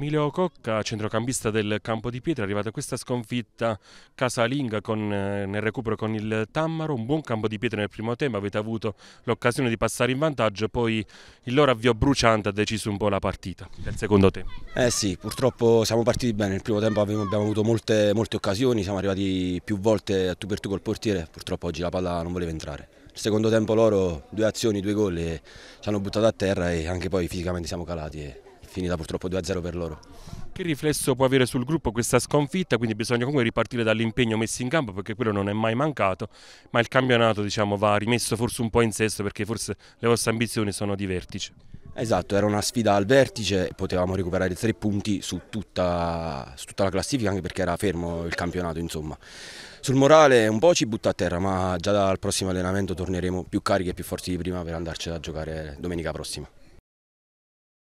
Emilio Cocca, centrocampista del Campo di Pietra, è arrivata questa sconfitta casalinga con, eh, nel recupero con il Tammaro, un buon Campo di Pietra nel primo tempo, avete avuto l'occasione di passare in vantaggio, poi il loro avvio bruciante ha deciso un po' la partita nel secondo tempo. Eh sì, purtroppo siamo partiti bene, nel primo tempo abbiamo, abbiamo avuto molte, molte, occasioni, siamo arrivati più volte a tu per tu col portiere, purtroppo oggi la palla non voleva entrare. Nel secondo tempo loro due azioni, due gol ci hanno buttato a terra e anche poi fisicamente siamo calati. E finita purtroppo 2-0 per loro. Che riflesso può avere sul gruppo questa sconfitta? Quindi bisogna comunque ripartire dall'impegno messo in campo perché quello non è mai mancato, ma il campionato diciamo, va rimesso forse un po' in sesto perché forse le vostre ambizioni sono di vertice. Esatto, era una sfida al vertice, potevamo recuperare tre punti su tutta, su tutta, la classifica anche perché era fermo il campionato insomma. Sul morale un po' ci butta a terra ma già dal prossimo allenamento torneremo più carichi e più forti di prima per andarci a giocare domenica prossima.